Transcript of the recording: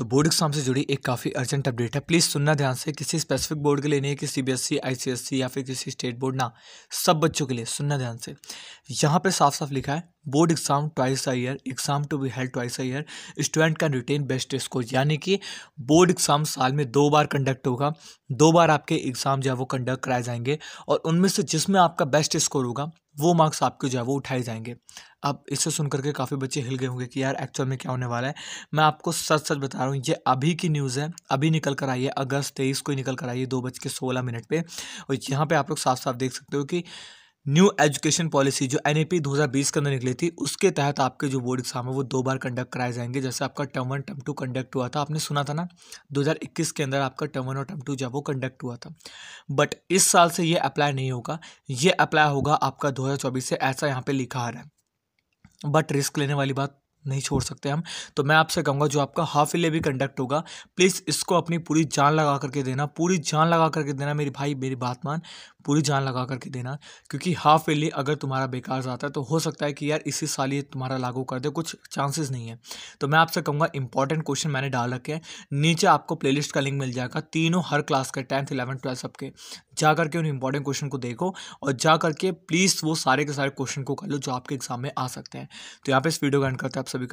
तो board exam से जुड़ी एक काफ़ी अर्जेंट अपडेट है प्लीज़ सुनना ध्यान से किसी स्पेसिफिक बोर्ड के लिए नहीं कि सीबीएसई आईसीएसई या फिर किसी स्टेट बोर्ड ना सब बच्चों के लिए सुनना ध्यान से यहाँ पे साफ साफ लिखा है board exam twice a year exam to be held twice a year student can retain best score यानी कि बोर्ड एग्जाम साल में दो बार कंडक्ट होगा दो बार आपके एग्जाम जो है वो कंडक्ट कराए जाएंगे और उनमें से जिसमें आपका बेस्ट स्कोर होगा वो मार्क्स आपके जो है वो उठाए जाएंगे अब इसे सुन करके काफ़ी बच्चे हिल गए होंगे कि यार एक्चुअल में क्या होने वाला है मैं आपको सच सच बता रहा हूँ ये अभी की न्यूज़ है अभी निकल कर आई है अगस्त तेईस को ही निकल कर आई है दो बज के सोलह मिनट पर और यहाँ पर आप लोग साफ साफ देख सकते हो कि न्यू एजुकेशन पॉलिसी जो एन ए पी दो हज़ार बीस के अंदर निकली थी उसके तहत आपके जो बोर्ड एग्जाम है वो दो बार कंडक्ट कराए जाएंगे जैसे आपका term one term two conduct हुआ था आपने सुना था ना 2021 के अंदर आपका टर्म वन और टर्म टू जब वो कंडक्ट हुआ था बट इस साल से ये अप्लाई नहीं होगा ये अप्लाई होगा आपका दो से ऐसा यहाँ पर लिखा आ रहा है बट रिस्क लेने वाली बात नहीं छोड़ सकते हम तो मैं आपसे कहूँगा जो आपका हाफ हाफिले भी कंडक्ट होगा प्लीज़ इसको अपनी पूरी जान लगा करके देना पूरी जान लगा करके देना मेरी भाई मेरी बात मान पूरी जान लगा करके देना क्योंकि हाफ वेले अगर तुम्हारा बेकार जाता है तो हो सकता है कि यार इसी साल ये तुम्हारा लागू कर दे कुछ चांसेस नहीं है तो मैं आपसे कहूँगा इंपॉर्टेंट क्वेश्चन मैंने डाल रखे हैं नीचे आपको प्लेलिस्ट का लिंक मिल जाएगा तीनों हर क्लास के टेंथ इलेवन ट्वेल्थ सबके जा करके उन इंपॉर्टेंट क्वेश्चन को देखो और जा करके प्लीज़ वो सारे के सारे क्वेश्चन को कर लो जो आपके एग्जाम में आ सकते हैं तो यहाँ पर इस वीडियो का एंड करते हैं tous les